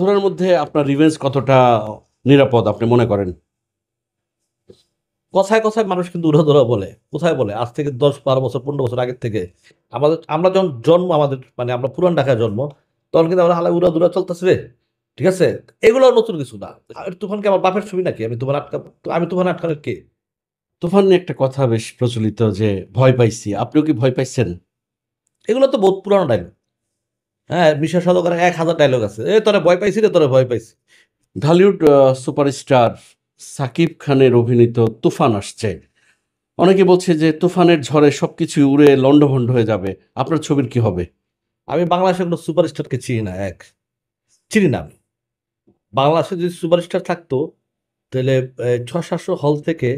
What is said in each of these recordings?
ধরার মধ্যে আপনার রিভেঞ্জ কতটা নিরাপদ আপনি মনে করেন কথায় কথায় মানুষ কিন্তু উড়াধরা বলে কোথায় বলে আজ থেকে দশ বারো বছর পনেরো বছর আগের থেকে আমাদের আমরা যখন জন্ম আমাদের মানে আমরা পুরান ঢাকায় জন্ম তখন কিন্তু আমরা হালা দুরা চলতেছে রে ঠিক আছে এগুলো নতুন কিছু না তুফান কি আমার বাপের ছবি নাকি আমি তোমার আটকা আমি তুফান আটকানোর কে তুফান নিয়ে একটা কথা বেশ প্রচলিত যে ভয় পাইছি আপনিও কি ভয় পাইছেন এগুলো তো বহুত পুরানো ডায়লগ হ্যাঁ মিশা সদকারের এক হাজার ডায়লগ আছে এ তোরা ভয় পাইছি রে তোরা ভয় পাইছি ঢালিউড সুপারস্টার সাকিব খানের অভিনীত তুফান আসছে অনেকে বলছে যে তুফানের ঝড়ে সব কিছু উড়ে লণ্ডভণ্ড হয়ে যাবে আপনার ছবির কি হবে আমি বাংলাদেশের কোনো সুপারস্টারকে চিনি না এক চিনি না আমি বাংলাদেশে যদি সুপারস্টার থাকতো তাহলে ছ সাতশো হল থেকে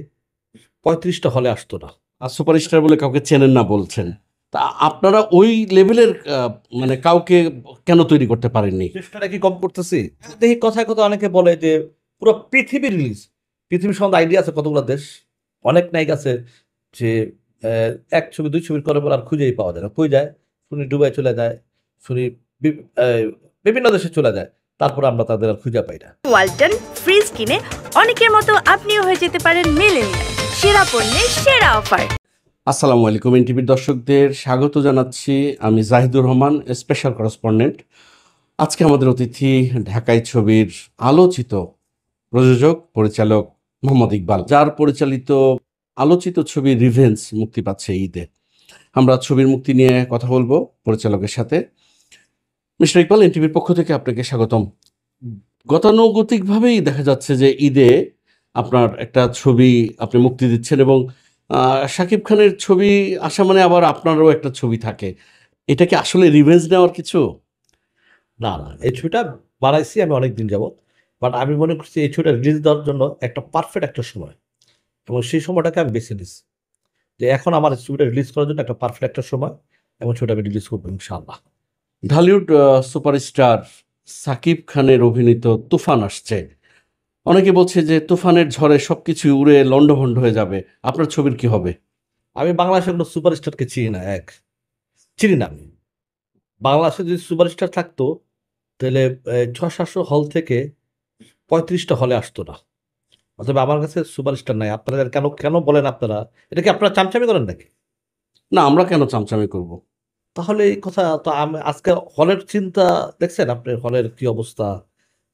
পঁয়ত্রিশটা হলে আসতো না আর সুপারস্টার বলে কাউকে চেনেন না বলছেন তা আপনারা ওই লেভেলের মানে কাউকে কেন তৈরি করতে পারেননি চেষ্টাটা কি কম করতেছি দেখি কথায় কথা অনেকে বলে যে পুরো পৃথিবী রিলিজ পৃথিবীর সম্বন্ধে আইডিয়া আছে কতগুলো দেশ অনেক নায়িক আছে যে এক ছবি দুই ছবির করার পর আর খুঁজেই পাওয়া যায় না খুঁজে যায় শুনি ডুবাই চলে যায় শুনি বিভিন্ন দেশে চলে যায় তারপর আমরা তাদের আর খুঁজে পাই না ওয়ালটন ফ্রিজ কিনে অনেকের মতো আপনিও হয়ে যেতে পারেন মিলেনিয়াল সেরা পণ্যের সেরা অফার আসসালামু আলাইকুম এনটিভির দর্শকদের স্বাগত জানাচ্ছি আমি জাহিদুর রহমান স্পেশাল করসপন্ডেন্ট আজকে আমাদের অতিথি ঢাকাই ছবির আলোচিত প্রযোজক পরিচালক মোহাম্মদ ইকবাল যার পরিচালিত আলোচিত ছবি রিভেন্স মুক্তি পাচ্ছে ঈদে আমরা ছবির মুক্তি নিয়ে কথা বলবো পরিচালকের সাথে মিস্টার ইকবাল এনটিভির পক্ষ থেকে আপনাকে স্বাগতম গতানুগতিকভাবেই দেখা যাচ্ছে যে ঈদে আপনার একটা ছবি আপনি মুক্তি দিচ্ছেন এবং শাকিব খানের ছবি আসা মানে আবার আপনারও একটা ছবি থাকে এটা কি আসলে রিভেঞ্জ নেওয়ার কিছু না না এই ছবিটা বানাইছি আমি অনেক দিন যাবত বাট আমি মনে করছি এই ছবিটা রিলিজ দেওয়ার জন্য একটা পারফেক্ট একটা সময় এবং সেই সময়টাকে আমি বেছে নিচ্ছি যে এখন আমার ছবিটা রিলিজ করার জন্য একটা পারফেক্ট একটা সময় এবং ছবিটা আমি রিলিজ করবো ইনশাআল্লাহ ঢালিউড সুপারস্টার সাকিব খানের অভিনীত তুফান আসছে অনেকে বলছে যে তুফানের ঝড়ে সব কিছু উড়ে লণ্ডভণ্ড হয়ে যাবে আপনার ছবির কি হবে আমি বাংলাদেশের কোনো সুপারস্টারকে চিনি না এক চিনি না আমি বাংলাদেশে যদি সুপারস্টার থাকতো তাহলে ছ সাতশো হল থেকে পঁয়ত্রিশটা হলে আসতো না অথবা আমার কাছে সুপারস্টার নাই আপনারা কেন কেন বলেন আপনারা এটা কি আপনারা চামচামি করেন নাকি না আমরা কেন চামচামি করব তাহলে এই কথা তো আমি আজকে হলের চিন্তা দেখছেন আপনি হলের কি অবস্থা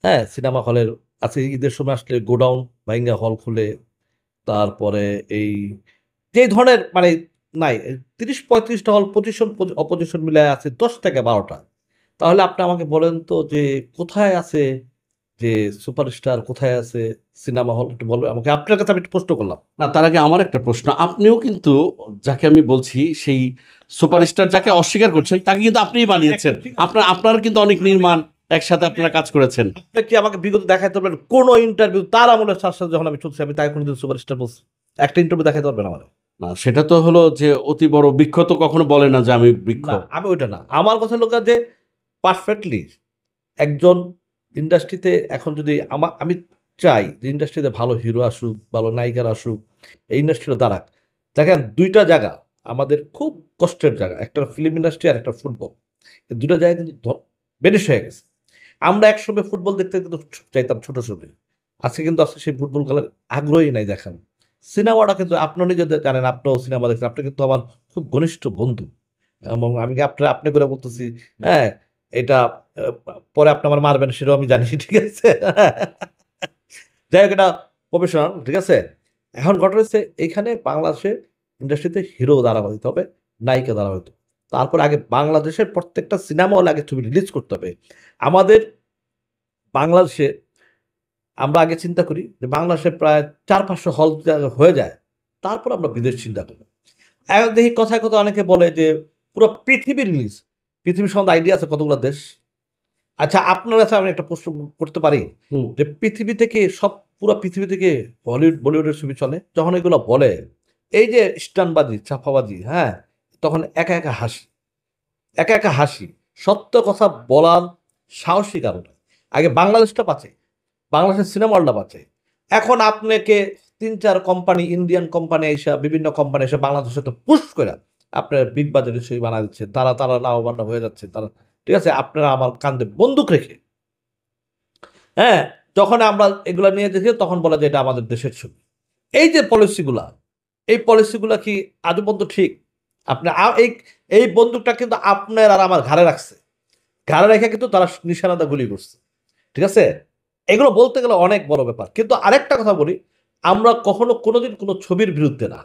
হ্যাঁ সিনেমা হলের আজকে ঈদের সময় আসলে গোডাউন ভাইঙ্গা হল খুলে তারপরে এই যে ধরনের মানে নাই তিরিশ পঁয়ত্রিশটা হল পজিশন অপজিশন মিলে আছে দশ থেকে বারোটা তাহলে আপনি আমাকে বলেন তো যে কোথায় আছে যে সুপারস্টার কোথায় আছে সিনেমা হল একটু বলবে আমাকে আপনার কাছে আমি একটু প্রশ্ন করলাম না তার আগে আমার একটা প্রশ্ন আপনিও কিন্তু যাকে আমি বলছি সেই সুপারস্টার যাকে অস্বীকার করছেন তাকে কিন্তু আপনিই বানিয়েছেন আপনার আপনার কিন্তু অনেক নির্মাণ একসাথে আপনারা কাজ করেছেন কি আমাকে বিগত দেখাতে পারবেন কোন ইন্টারভিউ তার আমলে সাথে যখন আমি চলছি আমি তাই কোনোদিন সুপারস্টার বলছি একটা ইন্টারভিউ দেখাতে পারবেন আমার না সেটা তো হলো যে অতি বড় বৃক্ষ তো কখনো বলে না যে আমি বৃক্ষ আমি ওইটা না আমার কথা লোক যে পারফেক্টলি একজন ইন্ডাস্ট্রিতে এখন যদি আমার আমি চাই যে ইন্ডাস্ট্রিতে ভালো হিরো আসুক ভালো নায়িকার আসুক এই ইন্ডাস্ট্রিটা দাঁড়াক দেখেন দুইটা জায়গা আমাদের খুব কষ্টের জায়গা একটা ফিল্ম ইন্ডাস্ট্রি আর একটা ফুটবল দুটো জায়গা কিন্তু বেনিশ হয়ে গেছে আমরা একসময় ফুটবল দেখতে কিন্তু চাইতাম ছোট ছবি আজকে কিন্তু আজকে সেই ফুটবল খেলার আগ্রহী নাই দেখান সিনেমাটা কিন্তু আপনারই যদি জানেন আপনিও সিনেমা দেখছেন আপনি কিন্তু আমার খুব ঘনিষ্ঠ বন্ধু এবং আমি আপনার আপনি করে বলতেছি হ্যাঁ এটা পরে আপনি আমার মারবেন সেটাও আমি জানি ঠিক আছে যাই হোক এটা প্রফেশনাল ঠিক আছে এখন ঘটনা হচ্ছে এখানে বাংলাদেশের ইন্ডাস্ট্রিতে হিরো দ্বারা হবে নায়িকা দ্বারা হইতে তারপর আগে বাংলাদেশের প্রত্যেকটা সিনেমা হলে আগে ছবি রিলিজ করতে হবে আমাদের বাংলাদেশে আমরা আগে চিন্তা করি যে বাংলাদেশে প্রায় চার পাঁচশো হল হয়ে যায় তারপর আমরা বিদেশ চিন্তা করি এখন দেখি কথায় কথা অনেকে বলে যে পুরো পৃথিবী রিলিজ পৃথিবীর সম্বন্ধে আইডিয়া আছে কতগুলো দেশ আচ্ছা আপনার কাছে আমি একটা প্রশ্ন করতে পারি যে পৃথিবী থেকে সব পুরো পৃথিবী থেকে হলিউড বলিউডের ছবি চলে যখন এগুলো বলে এই যে স্টানবাদী চাপাবাজি হ্যাঁ তখন একা একা হাসি একা একা হাসি সত্য কথা বলার সাহসী কারণে আগে বাংলাদেশটা পাচ্ছে বাংলাদেশের হলটা পাচ্ছে এখন আপনাকে তিন চার কোম্পানি ইন্ডিয়ান কোম্পানি এসে বিভিন্ন কোম্পানি এসে বাংলাদেশে তো পুশ করে আপনার বিগ বাজারে সেই বানা দিচ্ছে তারা তারা লাভবান হয়ে যাচ্ছে তারা ঠিক আছে আপনারা আমার কান্দে বন্দুক রেখে হ্যাঁ যখন আমরা এগুলো নিয়ে দেখি তখন বলা যে এটা আমাদের দেশের ছবি এই যে পলিসিগুলা এই পলিসিগুলা কি আজ পর্যন্ত ঠিক আপনার এই এই বন্দুকটা কিন্তু আপনার আর আমার ঘাড়ে রাখছে ঘাড়ে রেখে কিন্তু তারা নিশানাদা গুলি করছে ঠিক আছে এগুলো বলতে গেলে অনেক বড় ব্যাপার কিন্তু আরেকটা কথা বলি আমরা কখনো কোনোদিন কোনো ছবির বিরুদ্ধে না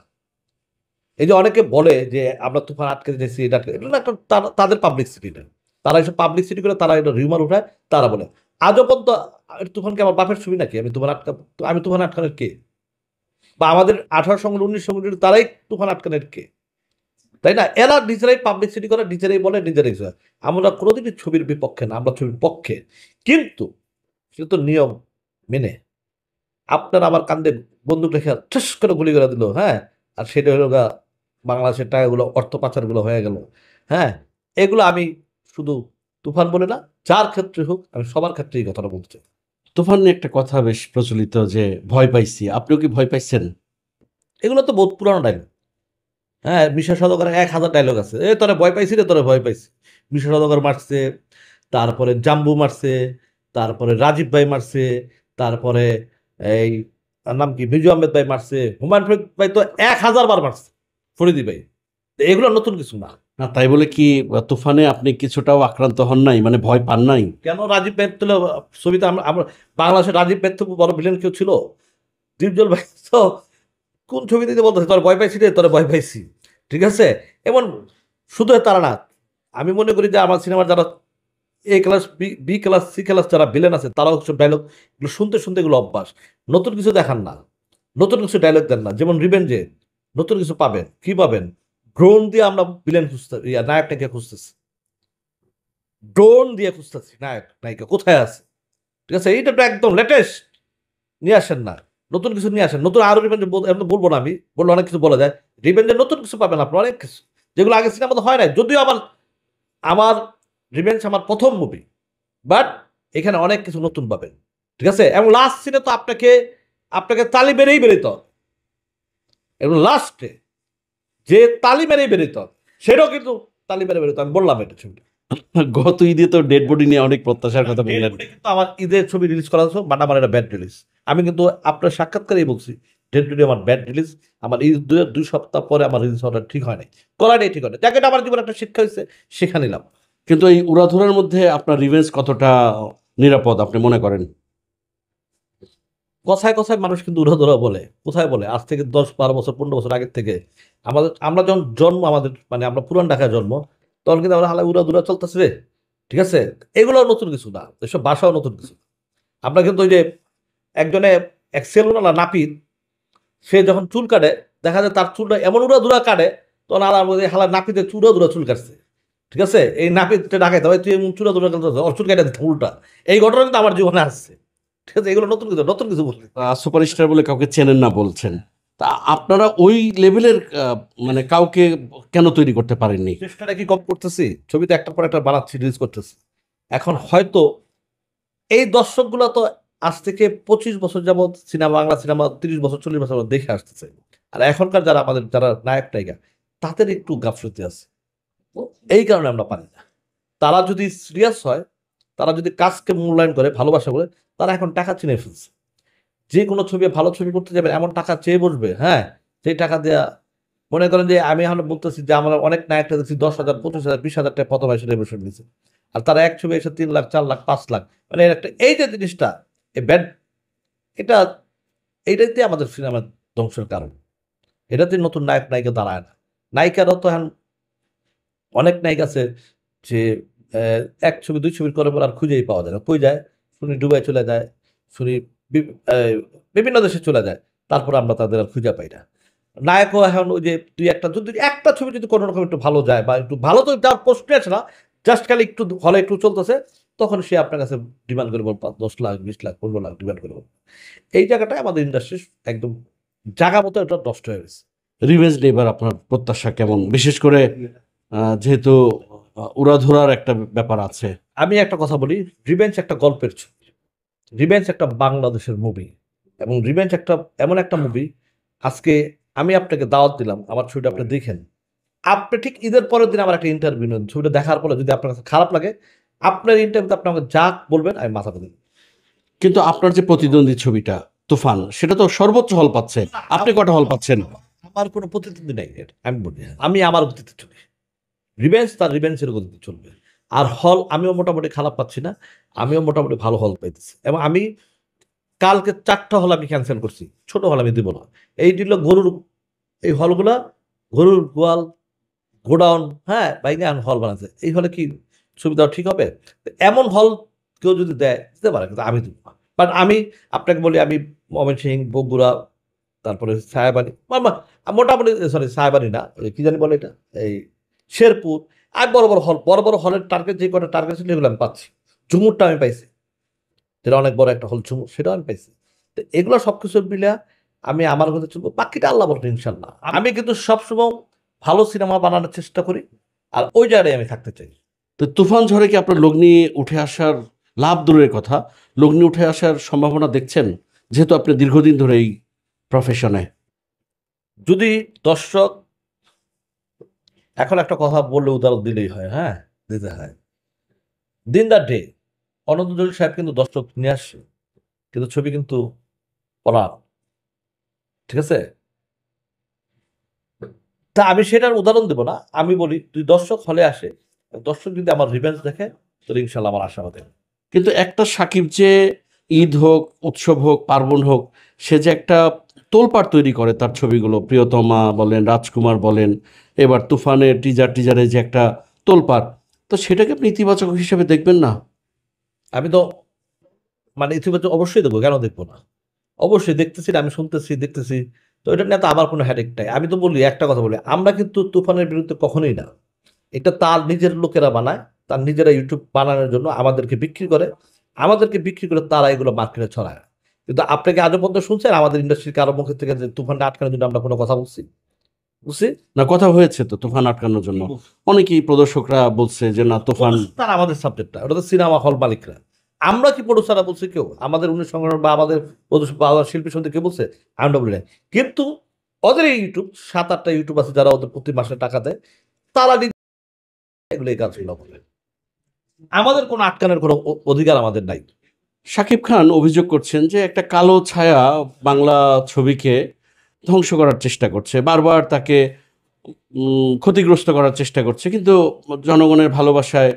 এই যে অনেকে বলে যে আমরা তুফান আটকে দিয়েছি এটা এটা একটা তাদের পাবলিক সিটি নেন তারা এসব পাবলিক সিটি করে তারা এটা রিউমার উঠায় তারা বলে আজও পর্যন্ত তুফানকে আমার বাপের ছবি নাকি আমি তুফান আটকা আমি তুফান আটকানের কে বা আমাদের আঠারো সংগ্রহ উনিশ সংগ্রহ তারাই তুফান আটকানের কে তাই না এরা নিজেরাই পাবলিসিটি করে নিজেরাই বলে নিজেরাই আমরা কোনোদিনই ছবির বিপক্ষে না আমরা ছবির পক্ষে কিন্তু কিন্তু নিয়ম মেনে আপনার আমার কান্দে বন্দুক রেখে ঠেস করে গুলি করে দিল হ্যাঁ আর সেটা হলো গা বাংলাদেশের টাকাগুলো অর্থ পাচারগুলো হয়ে গেল হ্যাঁ এগুলো আমি শুধু তুফান বলে না যার ক্ষেত্রে হোক আমি সবার ক্ষেত্রে এই কথাটা বলতে চাই তুফান নিয়ে একটা কথা বেশ প্রচলিত যে ভয় পাইছি আপনিও কি ভয় পাইছেন এগুলো তো বহুত পুরানো ডায়লগ হ্যাঁ মিশা সদকার এক হাজার ডায়লগ আছে এ তোরা ভয় পাইছি রে তোরা ভয় পাইছি মিশা সদকার মারছে তারপরে জাম্বু মারছে তারপরে রাজীব ভাই মারছে তারপরে এই নাম কি বিজু আহমেদ ভাই মারছে হুমায়ুন ভাই তো এক হাজার বার মারছে ফরিদি ভাই এগুলো নতুন কিছু না না তাই বলে কি তুফানে আপনি কিছুটাও আক্রান্ত হন নাই মানে ভয় পান নাই কেন রাজীব ভাই তুলে ছবিতে আমরা বাংলাদেশে রাজীব ভাই তো বড় ভিলেন কেউ ছিল দীপজল ভাই তো কোন ছবিতে বলতেছে তোর ভয় পাইছি রে তোর ভয় পাইছি ঠিক আছে এমন শুধু তারা না আমি মনে করি যে আমার সিনেমার যারা A class B B class C class যারা ভিলেন আছে তারাও কিছু ডায়লগ এগুলো শুনতে শুনতে এগুলো অভ্যাস নতুন কিছু দেখান না নতুন কিছু ডায়লগ দেন না যেমন রিভেঞ্জে নতুন কিছু পাবেন কি পাবেন ড্রোন দিয়ে আমরা ভিলেন খুঁজতে নায়কটাকে খুঁজতেছি ড্রোন দিয়ে খুঁজতেছি নায়ক নায়িকা কোথায় আছে ঠিক আছে এইটা তো একদম লেটেস্ট নিয়ে আসেন না নতুন কিছু নিয়ে আসেন নতুন আরও রিভেঞ্জ বলবো না আমি বললে অনেক কিছু বলা যায় রিভেঞ্জের নতুন কিছু পাবেন আপনি অনেক কিছু যেগুলো আগে সিনেমাতে হয় না যদিও আমার আমার রিভেঞ্জ আমার প্রথম মুভি বাট এখানে অনেক কিছু নতুন পাবেন ঠিক আছে এবং লাস্ট সিনে তো আপনাকে আপনাকে তালি মেরেই বেরিত এবং লাস্টে যে তালি মেরেই বেরিত সেটাও কিন্তু তালি মেরে বেরিত আমি বললাম এটা ছবিটা গত ঈদে তো ডেড বডি নিয়ে অনেক প্রত্যাশার কথা বললেন কিন্তু আমার ঈদের ছবি রিলিজ করা হচ্ছে বাট আমার এটা ব্যাড রিলিজ আমি কিন্তু আপনার সাক্ষাৎকারেই বলছি ডেড বডি আমার ব্যাড রিলিজ আমার ঈদ দুই দুই সপ্তাহ পরে আমার রিলিজ হওয়াটা ঠিক হয় নাই করা নেই ঠিক হয় না যাকে আমার জীবনে একটা শিক্ষা হয়েছে শিক্ষা নিলাম কিন্তু এই উড়াধুরার মধ্যে আপনার রিভেঞ্জ কতটা নিরাপদ আপনি মনে করেন কথায় কথায় মানুষ কিন্তু উড়াধরা বলে কোথায় বলে আজ থেকে দশ বারো বছর পনেরো বছর আগের থেকে আমাদের আমরা যখন জন্ম আমাদের মানে আমরা পুরান ঢাকায় জন্ম তখন কিন্তু আমরা হালাই উড়া দুরা চলতেছে রে ঠিক আছে এগুলো নতুন কিছু না এসব বাসাও নতুন কিছু আমরা কিন্তু ওই যে একজনে এক সেলুনওয়ালা নাপিত সে যখন চুল কাটে দেখা যায় তার চুলটা এমন উড়া দুরা কাটে তখন আলার মধ্যে হালা নাপিতে চুড়া দুরা চুল কাটছে ঠিক আছে এই নাপিতটা ডাকাই তবে তুই এমন চুড়া দুরা কাটতে ওর চুল কাটে উল্টা এই ঘটনা কিন্তু আমার জীবনে আসছে ঠিক আছে এগুলো নতুন কিছু নতুন কিছু বলছে স্টার বলে কাউকে চেনেন না বলছেন তা আপনারা ওই লেভেলের মানে কাউকে কেন তৈরি করতে পারেননি চেষ্টাটা কি কম করতেছি ছবিতে একটা পর একটা বাড়াচ্ছি রিলিজ করতেছি এখন হয়তো এই দর্শকগুলো তো আজ থেকে পঁচিশ বছর যাবৎ সিনেমা বাংলা সিনেমা তিরিশ বছর চল্লিশ বছর দেখে আসতেছে আর এখনকার যারা আমাদের যারা নায়ক টাইগা তাদের একটু গাফলতি আছে এই কারণে আমরা পারি না তারা যদি সিরিয়াস হয় তারা যদি কাজকে মূল্যায়ন করে ভালোবাসা করে তারা এখন টাকা চিনে ফেলছে যে কোনো ছবি ভালো ছবি করতে যাবেন এমন টাকা চেয়ে বসবে হ্যাঁ সেই টাকা দেয়া মনে করেন যে আমি এখন বলতেছি যে আমরা অনেক নায়কটা দেখছি দশ হাজার পঁচিশ হাজার বিশ হাজার টাকা প্রথম সেটা বসে নিয়েছে আর তারা এক ছবি এসে তিন লাখ চার লাখ পাঁচ লাখ মানে একটা এই যে জিনিসটা এই ব্যাড এটা এইটাইতে আমাদের সিনেমার ধ্বংসের কারণ এটাতে নতুন নায়ক নায়িকা দাঁড়ায় না নায়িকারও তো এখন অনেক নায়িক আছে যে এক ছবি দুই ছবির করে পর আর খুঁজেই পাওয়া যায় না কই যায় শুনি ডুবাই চলে যায় শুনি বিভিন্ন দেশে চলে যায় তারপর আমরা তাদের আর খুঁজে পাই না নায়কও এখন ওই যে তুই একটা যদি একটা ছবি যদি কোনো রকম একটু ভালো যায় বা একটু ভালো তো যার প্রশ্ন আছে না জাস্ট খালি একটু হলে একটু চলতেছে তখন সে আপনার কাছে ডিমান্ড করে দশ লাখ বিশ লাখ পনেরো লাখ ডিমান্ড করে এই জায়গাটায় আমাদের ইন্ডাস্ট্রি একদম জায়গা মতো এটা নষ্ট হয়ে গেছে রিভেঞ্জ ডে এবার আপনার প্রত্যাশা কেমন বিশেষ করে যেহেতু উড়াধুরার একটা ব্যাপার আছে আমি একটা কথা বলি রিভেঞ্জ একটা গল্পের ছবি রিভেঞ্জ একটা বাংলাদেশের মুভি এবং রিভেঞ্জ একটা এমন একটা মুভি আজকে আমি আপনাকে দাওয়াত দিলাম আমার ছবিটা আপনি দেখেন আপনি ঠিক ঈদের পরের দিন আমার একটা ইন্টারভিউ নেন ছবিটা দেখার পরে যদি আপনার কাছে খারাপ লাগে আপনার ইন্টারভিউতে আপনি আমাকে যা বলবেন আমি মাথা দেবেন কিন্তু আপনার যে প্রতিদ্বন্দ্বী ছবিটা তুফান সেটা তো সর্বোচ্চ হল পাচ্ছে আপনি কটা হল পাচ্ছেন আমার কোনো প্রতিদ্বন্দ্বী নেই আমি বলি আমি আমার গতিতে চলি রিভেঞ্জ তার রিভেঞ্জের গতিতে চলবে আর হল আমিও মোটামুটি খারাপ পাচ্ছি না আমিও মোটামুটি ভালো হল পাইতেছি এবং আমি কালকে চারটা হল আমি ক্যান্সেল করছি ছোট হল আমি দিব না এই দিল গরুর এই হলগুলা গরুর গোয়াল গোডাউন হ্যাঁ বাইরে হল বানাচ্ছে এই হলে কি সুবিধা ঠিক হবে এমন হল কেউ যদি দেয় দিতে পারে কিন্তু আমি দিব না বাট আমি আপনাকে বলি আমি ময়মন সিং বগুড়া তারপরে সাহেবানি মোটামুটি সরি সাহেবানি না কি জানি বলে এটা এই শেরপুর আর বড় বড় হল বড় বড় হলের টার্গেট যে কটা টার্গেট ছিল এগুলো আমি পাচ্ছি ঝুমুরটা আমি পাইছি যেটা অনেক বড় একটা হল ঝুমুর সেটাও আমি পাইছি তো এগুলো সব কিছু মিলে আমি আমার কথা চলবো বাকিটা আল্লাহ বলবো ইনশাল্লাহ আমি কিন্তু সবসময় ভালো সিনেমা বানানোর চেষ্টা করি আর ওই জায়গায় আমি থাকতে চাই তো তুফান ঝড়ে কি আপনার লগ্নি উঠে আসার লাভ দূরের কথা লগ্নি উঠে আসার সম্ভাবনা দেখছেন যেহেতু আপনি দীর্ঘদিন ধরে এই প্রফেশনে যদি দর্শক এখন একটা কথা বললে উদাহরণ দিলেই হয় হ্যাঁ দিতে হয় দিন দা ডে অনন্ত জলিল সাহেব কিন্তু দর্শক নিয়ে আসছে কিন্তু ছবি কিন্তু পলার ঠিক আছে তা আমি সেটার উদাহরণ দেবো না আমি বলি তুই দর্শক হলে আসে দর্শক যদি আমার রিভেন্স দেখে তো ইনশাল্লাহ আমার আশা হতে কিন্তু একটা সাকিব যে ঈদ হোক উৎসব হোক পার্বণ হোক সে যে একটা তোলপাড় তৈরি করে তার ছবিগুলো প্রিয়তমা বলেন রাজকুমার বলেন এবার তুফানের টিজার টিজারে যে একটা তোলপার তো সেটাকে আপনি ইতিবাচক হিসেবে দেখবেন না আমি তো মানে ইতিবাচক অবশ্যই দেখবো কেন দেখবো না অবশ্যই দেখতেছি আমি শুনতেছি দেখতেছি তো এটা নিয়ে তো আমার কোনো হ্যাডেক নাই আমি তো বলি একটা কথা বলি আমরা কিন্তু তুফানের বিরুদ্ধে কখনোই না এটা তার নিজের লোকেরা বানায় তার নিজেরা ইউটিউব বানানোর জন্য আমাদেরকে বিক্রি করে আমাদেরকে বিক্রি করে তারা এগুলো মার্কেটে ছড়ায় কিন্তু আপনাকে আজও পর্যন্ত শুনছেন আমাদের ইন্ডাস্ট্রির কারো মুখের থেকে যে তুফানটা আটকানোর জন্য আমরা কোনো কথা বলছি বুঝছে না কথা হয়েছে তো তুফান আটকানোর জন্য অনেকেই প্রদর্শকরা বলছে যে না তুফান তার আমাদের সাবজেক্টটা ওটা তো সিনেমা হল মালিকরা আমরা কি প্রডিউসাররা বলছি কেউ আমাদের উনিশ সংগঠন বা আমাদের শিল্পী সন্ধে কে বলছে আমরা বলি কিন্তু ওদের এই ইউটিউব সাত আটটা ইউটিউব আছে যারা ওদের প্রতি মাসে টাকা দেয় তারা এগুলো এই কাজগুলো বলে আমাদের কোনো আটকানোর কোনো অধিকার আমাদের নাই শাকিব খান অভিযোগ করছেন যে একটা কালো ছায়া বাংলা ছবিকে ধ্বংস করার চেষ্টা করছে বারবার তাকে ক্ষতিগ্রস্ত করার চেষ্টা করছে কিন্তু জনগণের ভালোবাসায়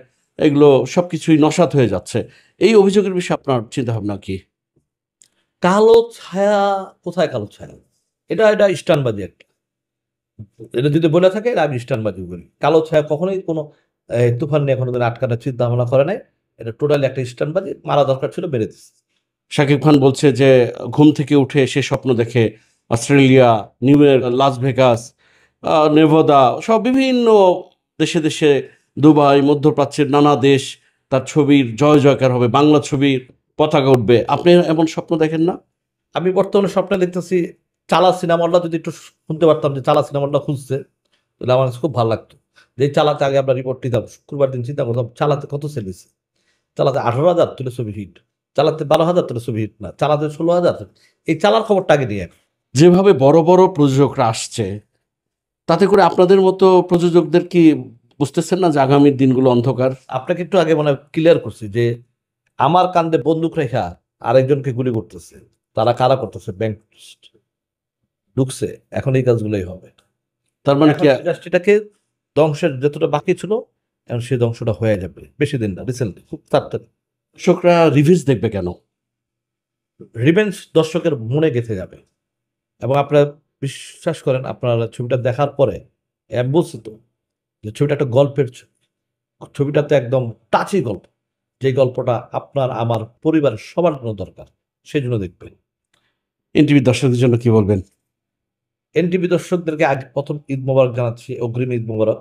এগুলো সব কিছুই নসাত হয়ে যাচ্ছে এই অভিযোগের বিষয়ে আপনার চিন্তাভাবনা কি কালো ছায়া কোথায় কালো ছায়া এটা এটা ইস্টানবাদী একটা এটা যদি বলে থাকে আমি ইস্টানবাদী বলি কালো ছায়া কখনোই কোনো তুফান নিয়ে কোনো দিন আটকানোর চিন্তা ভাবনা করে নাই এটা টোটালি একটা ইস্টানবাদী মারা দরকার ছিল বেড়ে দিচ্ছে শাকিব খান বলছে যে ঘুম থেকে উঠে সে স্বপ্ন দেখে Australia New York Las Vegas Nevada সব বিভিন্ন দেশে দেশে দুবাই মধ্যপ্রাচ্যের নানা দেশ তার ছবির জয় জয়কার হবে বাংলা ছবির পতাকা উঠবে আপনি এমন স্বপ্ন দেখেন না আমি বর্তমানে স্বপ্নে দেখতেছি চালা সিনেমাল্লা যদি একটু শুনতে পারতাম যে চালা সিনেমাল্লা খুঁজছে তাহলে আমার কাছে খুব ভালো লাগতো যে চালাতে আগে আমরা রিপোর্ট নিতাম শুক্রবার দিন চিন্তা করতাম চালাতে কত সেল হয়েছে চালাতে আঠারো হাজার তুলে ছবি হিট চালাতে বারো হাজার তুলে ছবি হিট না চালাতে ষোলো হাজার এই চালার খবরটা আগে নিয়ে যেভাবে বড় বড় প্রযোজকরা আসছে তাতে করে আপনাদের মতো প্রযোজকদের কি বুঝতেছেন না যে আগামীর দিনগুলো অন্ধকার আপনাকে একটু আগে মানে ক্লিয়ার করছি যে আমার কান্দে বন্দুক রেখা আরেকজনকে গুলি করতেছে তারা কারা করতেছে ব্যাংক ঢুকছে এখন এই কাজগুলোই হবে তার মানে কি ইন্ডাস্ট্রিটাকে ধ্বংসের যতটা বাকি ছিল এখন সেই ধ্বংসটা হয়ে যাবে বেশি দিন না রিসেন্টলি খুব তাড়াতাড়ি দর্শকরা রিভিউজ দেখবে কেন রিভেন্স দর্শকের মনে গেঁথে যাবে এবং আপনারা বিশ্বাস করেন আপনারা ছবিটা দেখার পরে আমি তো যে ছবিটা একটা গল্পের ছবিটা তো একদম টাচি গল্প যে গল্পটা আপনার আমার পরিবারের সবার জন্য দরকার সেই জন্য দেখবেন এনটিভি দর্শকদের জন্য কি বলবেন এনটিভি দর্শকদেরকে আজ প্রথম ঈদ মোবারক জানাচ্ছি অগ্রিম ঈদ মোবারক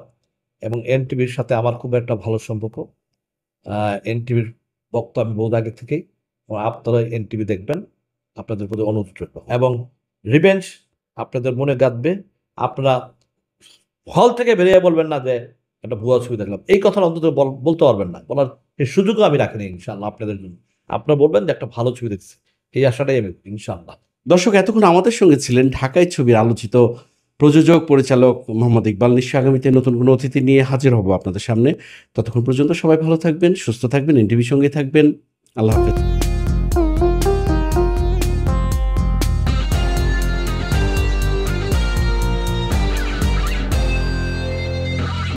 এবং এনটিভির সাথে আমার খুব একটা ভালো সম্পর্ক এনটিভির বক্তা আমি বহু আগে থেকেই আপনারা এনটিভি দেখবেন আপনাদের প্রতি অনুরোধ এবং রিভেঞ্জ আপনাদের মনে গাঁথবে আপনারা হল থেকে বেরিয়ে বলবেন না যে একটা ভুয়া ছবি দেখলাম এই কথাটা অন্তত বলতে পারবেন না বলার এই সুযোগও আমি রাখিনি ইনশাল্লাহ আপনাদের জন্য আপনারা বলবেন যে একটা ভালো ছবি দেখছি এই আশাটাই আমি ইনশাল্লাহ দর্শক এতক্ষণ আমাদের সঙ্গে ছিলেন ঢাকায় ছবির আলোচিত প্রযোজক পরিচালক মোহাম্মদ ইকবাল নিশ্চয় আগামীতে নতুন কোনো অতিথি নিয়ে হাজির হব আপনাদের সামনে ততক্ষণ পর্যন্ত সবাই ভালো থাকবেন সুস্থ থাকবেন এনটিভির সঙ্গে থাকবেন আল্লাহ হাফেজ